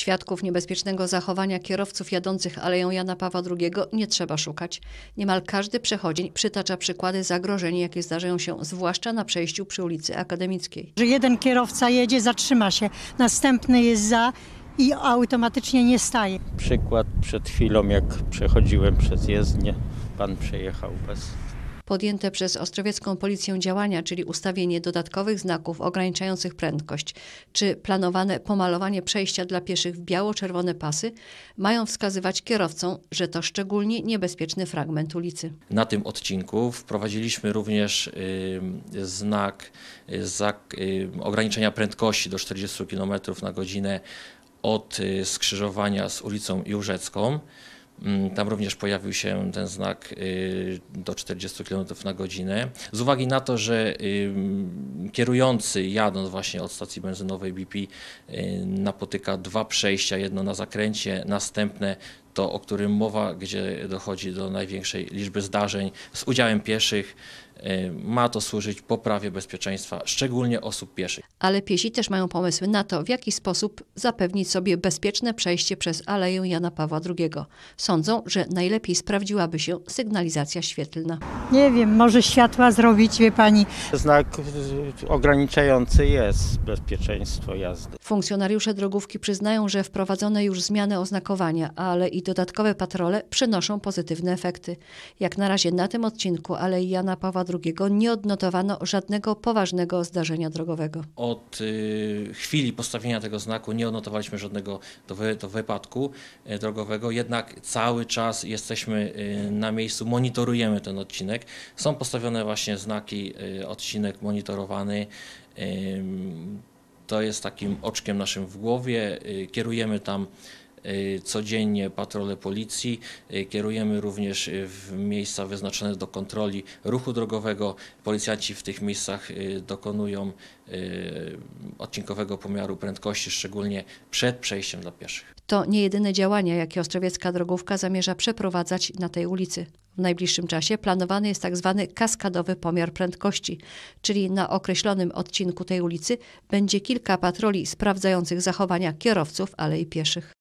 Świadków niebezpiecznego zachowania kierowców jadących Aleją Jana Pawła II nie trzeba szukać. Niemal każdy przechodzień przytacza przykłady zagrożeń, jakie zdarzają się zwłaszcza na przejściu przy ulicy Akademickiej. Że jeden kierowca jedzie, zatrzyma się, następny jest za i automatycznie nie staje. Przykład przed chwilą, jak przechodziłem przez jezdnię, pan przejechał bez podjęte przez ostrowiecką policję działania, czyli ustawienie dodatkowych znaków ograniczających prędkość, czy planowane pomalowanie przejścia dla pieszych w biało-czerwone pasy, mają wskazywać kierowcom, że to szczególnie niebezpieczny fragment ulicy. Na tym odcinku wprowadziliśmy również y, znak y, y, ograniczenia prędkości do 40 km na godzinę od y, skrzyżowania z ulicą Jurzecką. Mm, tam również pojawił się ten znak y, do 40 km na godzinę. Z uwagi na to, że y, mm, kierujący jadąc właśnie od stacji benzynowej BP y, napotyka dwa przejścia, jedno na zakręcie, następne to, o którym mowa, gdzie dochodzi do największej liczby zdarzeń z udziałem pieszych Y, ma to służyć poprawie bezpieczeństwa, szczególnie osób pieszych. Ale piesi też mają pomysły na to, w jaki sposób zapewnić sobie bezpieczne przejście przez Aleję Jana Pawła II. Sądzą, że najlepiej sprawdziłaby się sygnalizacja świetlna. Nie wiem, może światła zrobić, wie pani. Znak ograniczający jest bezpieczeństwo jazdy. Funkcjonariusze drogówki przyznają, że wprowadzone już zmiany oznakowania, ale i dodatkowe patrole przynoszą pozytywne efekty. Jak na razie na tym odcinku Alei Jana Pawła II nie odnotowano żadnego poważnego zdarzenia drogowego. Od y, chwili postawienia tego znaku nie odnotowaliśmy żadnego do, do wypadku y, drogowego, jednak cały czas jesteśmy y, na miejscu, monitorujemy ten odcinek odcinek. Są postawione właśnie znaki, y, odcinek monitorowany. To jest takim oczkiem naszym w głowie. Y, kierujemy tam y, codziennie patrole policji. Kierujemy również w miejsca wyznaczone do kontroli ruchu drogowego. Policjanci w tych miejscach dokonują odcinkowego pomiaru prędkości, szczególnie przed przejściem dla pieszych. To nie jedyne działania, jakie Ostrowiecka Drogówka zamierza przeprowadzać na tej ulicy. W najbliższym czasie planowany jest tak zwany kaskadowy pomiar prędkości, czyli na określonym odcinku tej ulicy będzie kilka patroli sprawdzających zachowania kierowców, ale i pieszych.